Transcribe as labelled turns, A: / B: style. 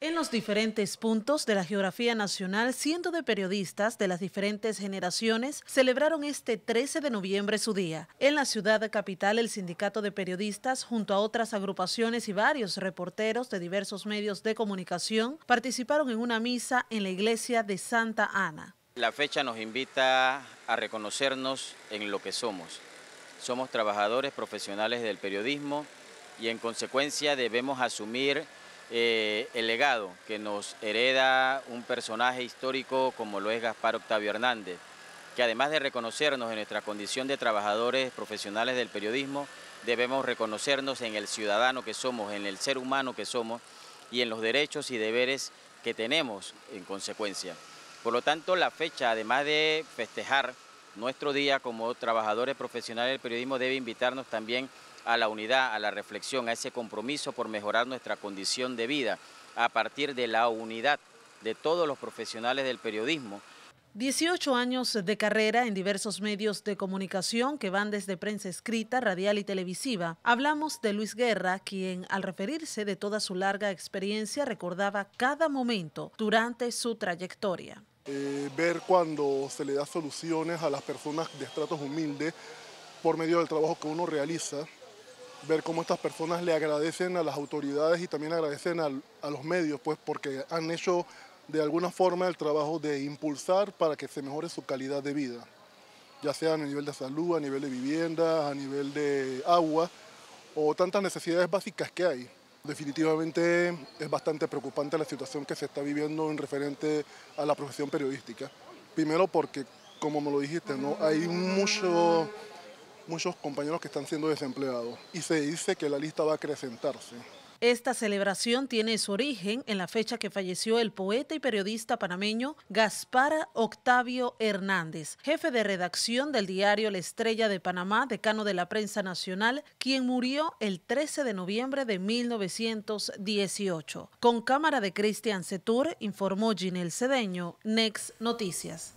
A: En los diferentes puntos de la geografía nacional, cientos de periodistas de las diferentes generaciones celebraron este 13 de noviembre su día. En la ciudad capital, el sindicato de periodistas, junto a otras agrupaciones y varios reporteros de diversos medios de comunicación, participaron en una misa en la iglesia de Santa Ana.
B: La fecha nos invita a reconocernos en lo que somos. Somos trabajadores profesionales del periodismo y en consecuencia debemos asumir eh, el legado que nos hereda un personaje histórico como lo es Gaspar Octavio Hernández, que además de reconocernos en nuestra condición de trabajadores profesionales del periodismo, debemos reconocernos en el ciudadano que somos, en el ser humano que somos y en los derechos y deberes que tenemos en consecuencia. Por lo tanto, la fecha, además de festejar nuestro día como trabajadores profesionales del periodismo, debe invitarnos también a a la unidad, a la reflexión, a ese compromiso por mejorar nuestra condición de vida a partir de la unidad de todos los profesionales del periodismo.
A: 18 años de carrera en diversos medios de comunicación que van desde prensa escrita, radial y televisiva. Hablamos de Luis Guerra, quien al referirse de toda su larga experiencia recordaba cada momento durante su trayectoria.
C: Eh, ver cuando se le da soluciones a las personas de estratos humildes por medio del trabajo que uno realiza, ver cómo estas personas le agradecen a las autoridades y también agradecen a, los medios, pues porque han hecho de alguna forma el trabajo de impulsar para que se mejore su calidad de vida, ya sea a nivel de salud, a nivel de vivienda, a nivel de agua o tantas necesidades básicas que hay. Definitivamente es bastante preocupante la situación que se está viviendo en referente a la profesión periodística. Primero porque, como me lo dijiste, ¿no? hay mucho muchos compañeros que están siendo desempleados y se dice que la lista va a acrecentarse.
A: Esta celebración tiene su origen en la fecha que falleció el poeta y periodista panameño Gaspar Octavio Hernández, jefe de redacción del diario La Estrella de Panamá, decano de la prensa nacional, quien murió el 13 de noviembre de 1918. Con cámara de Cristian Setur, informó Ginel Cedeño, Next Noticias.